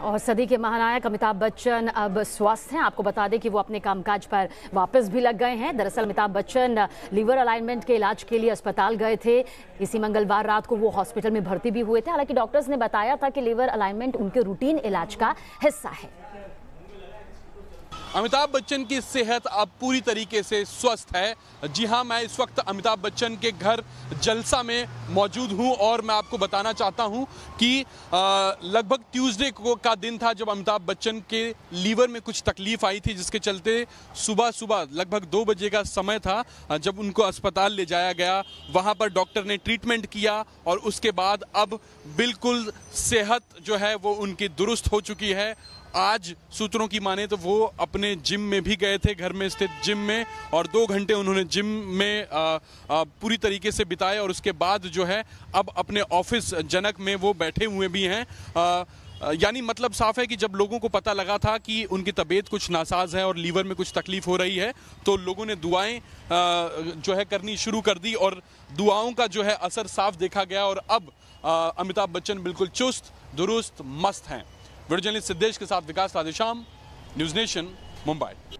और सदी के महानायक अमिताभ बच्चन अब स्वस्थ हैं आपको बता दें कि वो अपने कामकाज पर वापस भी लग गए हैं दरअसल अमिताभ बच्चन लीवर अलाइनमेंट के इलाज के लिए अस्पताल गए थे इसी मंगलवार रात को वो हॉस्पिटल में भर्ती भी हुए थे हालांकि डॉक्टर्स ने बताया था कि लीवर अलाइनमेंट उनके रूटीन इलाज का हिस्सा है अमिताभ बच्चन की सेहत अब पूरी तरीके से स्वस्थ है जी हाँ मैं इस वक्त अमिताभ बच्चन के घर जलसा में मौजूद हूँ और मैं आपको बताना चाहता हूँ कि लगभग ट्यूसडे को का दिन था जब अमिताभ बच्चन के लीवर में कुछ तकलीफ आई थी जिसके चलते सुबह सुबह लगभग दो बजे का समय था जब उनको अस्पताल ले जाया गया वहाँ पर डॉक्टर ने ट्रीटमेंट किया और उसके बाद अब बिल्कुल सेहत जो है वो उनकी दुरुस्त हो चुकी है आज सूत्रों की माने तो वो अपने जिम में भी गए थे घर में स्थित जिम में और दो घंटे उन्होंने जिम में आ, आ, पूरी तरीके से बिताए और उसके बाद जो है अब अपने ऑफिस जनक में वो बैठे हुए भी हैं यानी मतलब साफ है कि जब लोगों को पता लगा था कि उनकी तबीयत कुछ नासाज है और लीवर में कुछ तकलीफ हो रही है तो लोगों ने दुआएं जो है करनी शुरू कर दी और दुआओं का जो है असर साफ देखा गया और अब अमिताभ बच्चन बिल्कुल चुस्त दुरुस्त मस्त हैं वीडियो सिद्धेश के साथ विकास राधेश्याम न्यूज़ नेशन मुंबई